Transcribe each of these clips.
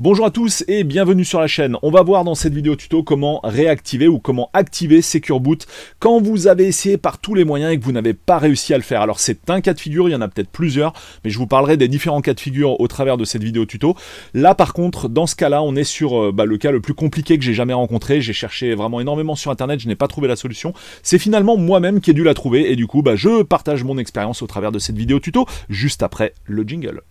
Bonjour à tous et bienvenue sur la chaîne. On va voir dans cette vidéo tuto comment réactiver ou comment activer Secure Boot quand vous avez essayé par tous les moyens et que vous n'avez pas réussi à le faire. Alors c'est un cas de figure, il y en a peut-être plusieurs, mais je vous parlerai des différents cas de figure au travers de cette vidéo tuto. Là par contre, dans ce cas-là, on est sur euh, bah, le cas le plus compliqué que j'ai jamais rencontré. J'ai cherché vraiment énormément sur internet, je n'ai pas trouvé la solution. C'est finalement moi-même qui ai dû la trouver et du coup, bah, je partage mon expérience au travers de cette vidéo tuto juste après le jingle.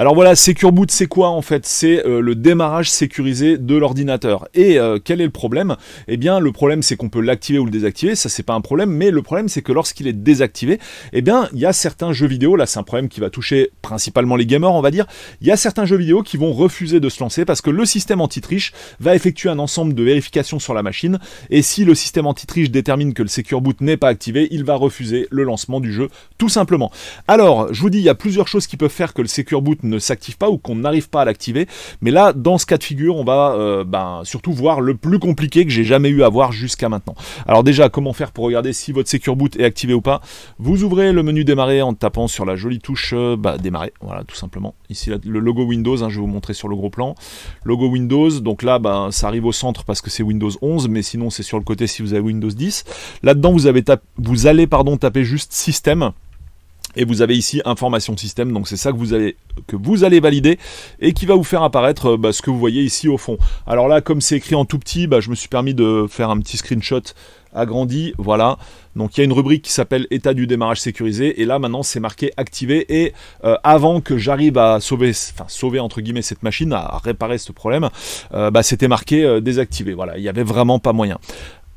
Alors voilà, Secure Boot, c'est quoi en fait C'est euh, le démarrage sécurisé de l'ordinateur. Et euh, quel est le problème Eh bien, le problème, c'est qu'on peut l'activer ou le désactiver. Ça, c'est pas un problème. Mais le problème, c'est que lorsqu'il est désactivé, eh bien, il y a certains jeux vidéo. Là, c'est un problème qui va toucher principalement les gamers, on va dire. Il y a certains jeux vidéo qui vont refuser de se lancer parce que le système anti-triche va effectuer un ensemble de vérifications sur la machine. Et si le système anti-triche détermine que le Secure Boot n'est pas activé, il va refuser le lancement du jeu, tout simplement. Alors, je vous dis, il y a plusieurs choses qui peuvent faire que le Secure Boot ne s'active pas ou qu'on n'arrive pas à l'activer. Mais là, dans ce cas de figure, on va euh, ben, surtout voir le plus compliqué que j'ai jamais eu à voir jusqu'à maintenant. Alors déjà, comment faire pour regarder si votre Secure Boot est activé ou pas Vous ouvrez le menu démarrer en tapant sur la jolie touche euh, bah, démarrer, voilà tout simplement. Ici le logo Windows, hein, je vais vous montrer sur le gros plan. Logo Windows, donc là ben, ça arrive au centre parce que c'est Windows 11, mais sinon c'est sur le côté si vous avez Windows 10. Là-dedans vous, avez vous allez pardon, taper juste système. Et vous avez ici information système, donc c'est ça que vous allez que vous allez valider et qui va vous faire apparaître euh, bah, ce que vous voyez ici au fond. Alors là, comme c'est écrit en tout petit, bah, je me suis permis de faire un petit screenshot agrandi, voilà. Donc il y a une rubrique qui s'appelle état du démarrage sécurisé et là maintenant c'est marqué activé et euh, avant que j'arrive à sauver, enfin sauver entre guillemets cette machine, à réparer ce problème, euh, bah, c'était marqué désactivé, voilà, il n'y avait vraiment pas moyen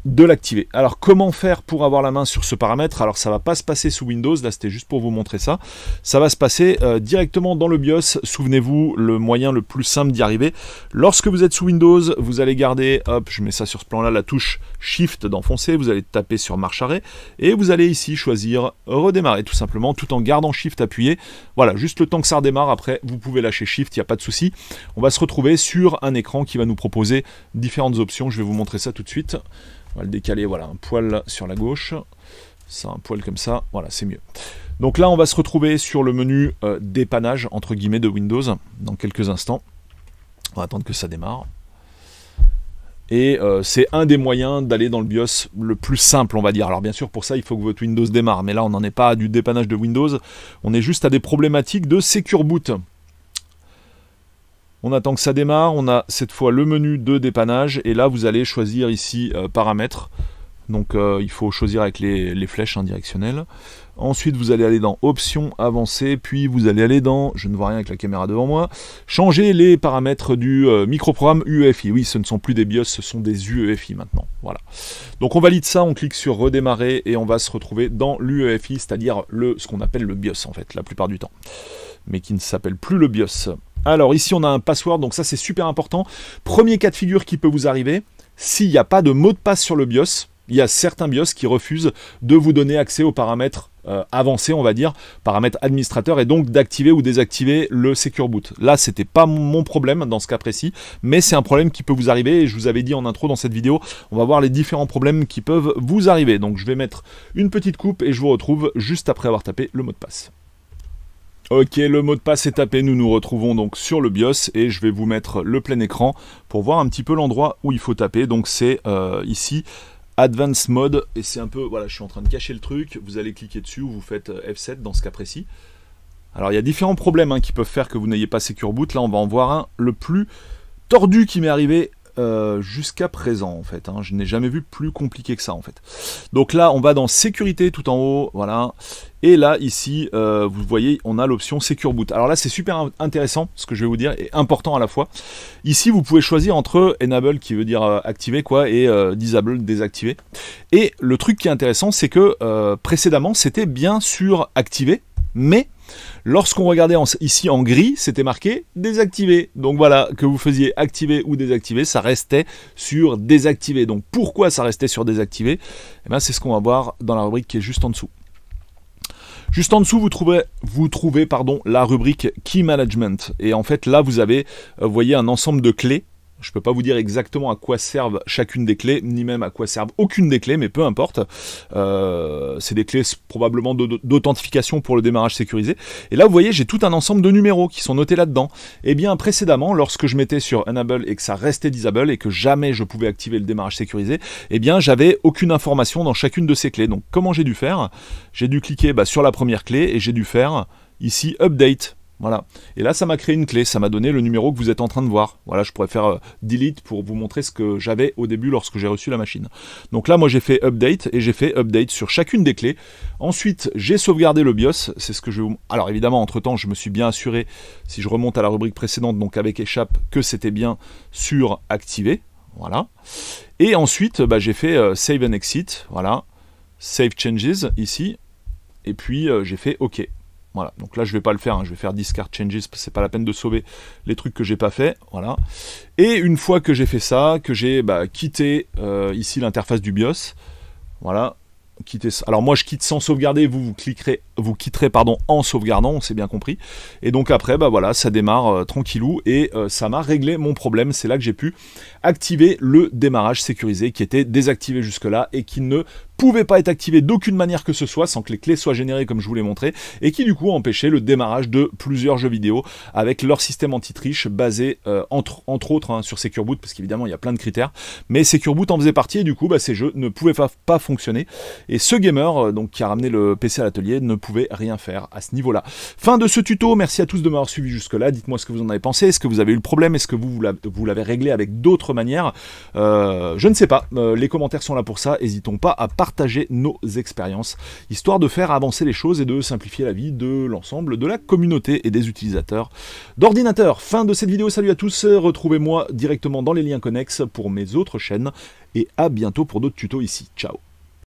de l'activer. Alors comment faire pour avoir la main sur ce paramètre Alors ça va pas se passer sous Windows, là c'était juste pour vous montrer ça. Ça va se passer euh, directement dans le BIOS. Souvenez-vous, le moyen le plus simple d'y arriver. Lorsque vous êtes sous Windows, vous allez garder, hop, je mets ça sur ce plan-là, la touche Shift d'enfoncer, vous allez taper sur marche arrêt et vous allez ici choisir redémarrer tout simplement tout en gardant Shift appuyé. Voilà, juste le temps que ça redémarre, après vous pouvez lâcher Shift, il n'y a pas de souci. On va se retrouver sur un écran qui va nous proposer différentes options. Je vais vous montrer ça tout de suite. On va le décaler, voilà, un poil sur la gauche. C'est un poil comme ça, voilà, c'est mieux. Donc là, on va se retrouver sur le menu euh, dépannage, entre guillemets, de Windows, dans quelques instants. On va attendre que ça démarre. Et euh, c'est un des moyens d'aller dans le BIOS le plus simple, on va dire. Alors bien sûr, pour ça, il faut que votre Windows démarre. Mais là, on n'en est pas à du dépannage de Windows. On est juste à des problématiques de Secure Boot. On attend que ça démarre, on a cette fois le menu de dépannage, et là vous allez choisir ici euh, paramètres, donc euh, il faut choisir avec les, flèches hein, directionnelles. Ensuite vous allez aller dans options, avancées, puis vous allez aller dans, je ne vois rien avec la caméra devant moi, changer les paramètres du euh, microprogramme UEFI. Oui, ce ne sont plus des BIOS, ce sont des UEFI maintenant. Voilà. Donc on valide ça, on clique sur redémarrer et on va se retrouver dans l'UEFI, c'est-à-dire ce qu'on appelle le BIOS en fait, la plupart du temps, mais qui ne s'appelle plus le BIOS. Alors ici on a un password, donc ça c'est super important. Premier cas de figure qui peut vous arriver, s'il n'y a pas de mot de passe sur le BIOS, il y a certains BIOS qui refusent de vous donner accès aux paramètres euh, avancés, on va dire, paramètres administrateurs, et donc d'activer ou désactiver le Secure Boot. Là, c'était pas mon problème dans ce cas précis, mais c'est un problème qui peut vous arriver, et je vous avais dit en intro dans cette vidéo, on va voir les différents problèmes qui peuvent vous arriver. Donc je vais mettre une petite coupe, et je vous retrouve juste après avoir tapé le mot de passe. Ok, le mot de passe est tapé, nous nous retrouvons donc sur le BIOS et je vais vous mettre le plein écran pour voir un petit peu l'endroit où il faut taper. Donc c'est euh, ici, Advanced Mode, et c'est un peu, voilà, je suis en train de cacher le truc, vous allez cliquer dessus ou vous faites euh, F7 dans ce cas précis. Alors il y a différents problèmes hein, qui peuvent faire que vous n'ayez pas Secure Boot, là on va en voir un, le plus tordu qui m'est arrivé euh, jusqu'à présent en fait. Hein. Je n'ai jamais vu plus compliqué que ça en fait. Donc là, on va dans sécurité tout en haut, voilà. Et là, ici, euh, vous voyez, on a l'option Secure Boot. Alors là, c'est super intéressant, ce que je vais vous dire, et important à la fois. Ici, vous pouvez choisir entre Enable, qui veut dire euh, activer, quoi, et Disable, désactiver. Et le truc qui est intéressant, c'est que précédemment, c'était bien sûr activé, mais Lorsqu'on regardait ici en gris, c'était marqué désactiver Donc voilà, que vous faisiez activer ou désactiver, ça restait sur désactiver Donc pourquoi ça restait sur désactivé eh C'est ce qu'on va voir dans la rubrique qui est juste en dessous. Juste en dessous, vous trouvez, vous trouvez pardon, la rubrique Key Management. Et en fait, là, vous avez, euh, vous voyez, un ensemble de clés je ne peux pas vous dire exactement à quoi servent chacune des clés, ni même à quoi servent aucune des clés, mais peu importe. Euh, c'est des clés probablement d'authentification pour le démarrage sécurisé. Et là, vous voyez, j'ai tout un ensemble de numéros qui sont notés là-dedans. Et eh bien précédemment, lorsque je mettais sur Unable » et que ça restait disable et que jamais je pouvais activer le démarrage sécurisé, eh bien j'avais aucune information dans chacune de ces clés. Donc comment j'ai dû faire J'ai dû cliquer bah, sur la première clé et j'ai dû faire ici Update voilà. Et là, ça m'a créé une clé, ça m'a donné le numéro que vous êtes en train de voir. Voilà, je pourrais faire euh, delete pour vous montrer ce que j'avais au début lorsque j'ai reçu la machine. Donc là, moi, j'ai fait update et j'ai fait update sur chacune des clés. Ensuite, j'ai sauvegardé le BIOS. C'est ce que je. Alors évidemment, entre temps, je me suis bien assuré, si je remonte à la rubrique précédente, donc avec échappe, que c'était bien sur activé. Voilà. Et ensuite, bah, j'ai fait euh, save and exit. Voilà. Save changes ici. Et puis, euh, j'ai fait OK. Voilà, donc là je vais pas le faire, hein. je vais faire discard changes, c'est pas la peine de sauver les trucs que j'ai pas fait, voilà. Et une fois que j'ai fait ça, que j'ai bah, quitté euh, ici l'interface du BIOS, voilà, quitter. Alors moi je quitte sans sauvegarder, vous vous cliquerez, vous quitterez pardon en sauvegardant, on s'est bien compris. Et donc après bah voilà, ça démarre euh, tranquillou et euh, ça m'a réglé mon problème. C'est là que j'ai pu activer le démarrage sécurisé qui était désactivé jusque là et qui ne pouvait pas être activé d'aucune manière que ce soit sans que les clés soient générées comme je vous l'ai montré et qui du coup empêchait le démarrage de plusieurs jeux vidéo avec leur système anti-triche basé euh, entre, entre autres hein, sur Secure Boot parce qu'évidemment il y a plein de critères mais Secure Boot en faisait partie et du coup bah, ces jeux ne pouvaient pas, fonctionner et ce gamer euh, donc qui a ramené le PC à l'atelier ne pouvait rien faire à ce niveau là. Fin de ce tuto, merci à tous de m'avoir suivi jusque là, dites-moi ce que vous en avez pensé, est-ce que vous avez eu le problème, est-ce que vous, vous l'avez réglé avec d'autres manières, euh, je ne sais pas, les commentaires sont là pour ça, hésitons pas à partager partager nos expériences, histoire de faire avancer les choses et de simplifier la vie de l'ensemble de la communauté et des utilisateurs d'ordinateurs. Fin de cette vidéo, salut à tous, retrouvez-moi directement dans les liens connexes pour mes autres chaînes et à bientôt pour d'autres tutos ici. Ciao